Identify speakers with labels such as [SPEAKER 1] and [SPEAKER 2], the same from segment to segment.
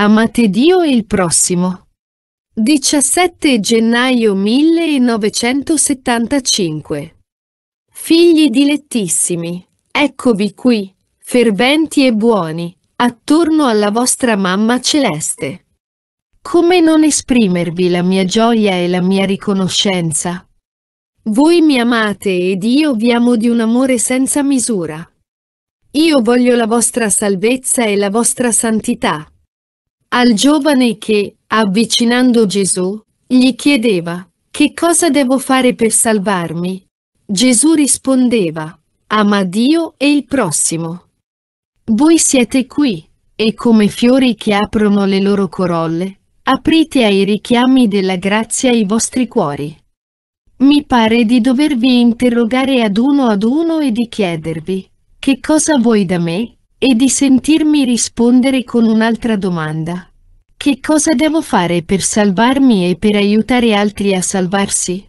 [SPEAKER 1] Amate Dio e il prossimo. 17 gennaio 1975 Figli dilettissimi, eccovi qui, ferventi e buoni, attorno alla vostra mamma celeste. Come non esprimervi la mia gioia e la mia riconoscenza? Voi mi amate ed io vi amo di un amore senza misura. Io voglio la vostra salvezza e la vostra santità al giovane che, avvicinando Gesù, gli chiedeva, Che cosa devo fare per salvarmi? Gesù rispondeva, Ama Dio e il prossimo. Voi siete qui, e come fiori che aprono le loro corolle, aprite ai richiami della grazia i vostri cuori. Mi pare di dovervi interrogare ad uno ad uno e di chiedervi, che cosa vuoi da me? e di sentirmi rispondere con un'altra domanda. Che cosa devo fare per salvarmi e per aiutare altri a salvarsi?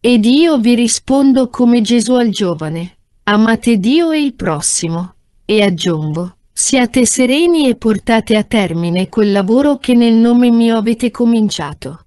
[SPEAKER 1] Ed io vi rispondo come Gesù al giovane, amate Dio e il prossimo, e aggiungo, siate sereni e portate a termine quel lavoro che nel nome mio avete cominciato.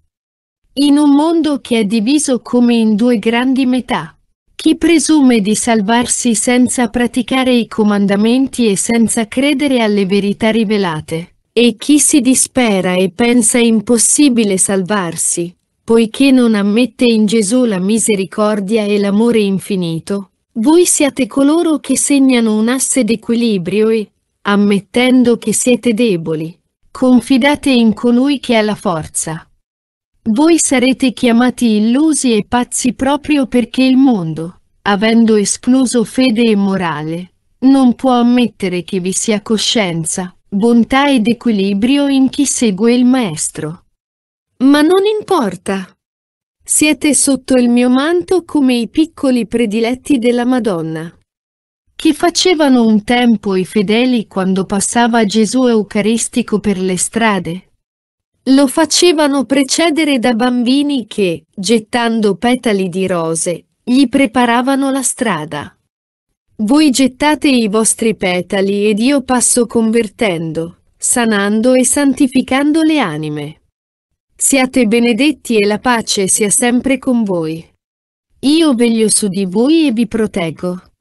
[SPEAKER 1] In un mondo che è diviso come in due grandi metà, chi presume di salvarsi senza praticare i comandamenti e senza credere alle verità rivelate, e chi si dispera e pensa impossibile salvarsi, poiché non ammette in Gesù la misericordia e l'amore infinito, voi siate coloro che segnano un asse d'equilibrio e, ammettendo che siete deboli, confidate in colui che ha la forza. Voi sarete chiamati illusi e pazzi proprio perché il mondo, avendo escluso fede e morale, non può ammettere che vi sia coscienza, bontà ed equilibrio in chi segue il Maestro. Ma non importa. Siete sotto il mio manto come i piccoli prediletti della Madonna, che facevano un tempo i fedeli quando passava Gesù Eucaristico per le strade, lo facevano precedere da bambini che, gettando petali di rose, gli preparavano la strada. Voi gettate i vostri petali ed io passo convertendo, sanando e santificando le anime. Siate benedetti e la pace sia sempre con voi. Io veglio su di voi e vi proteggo.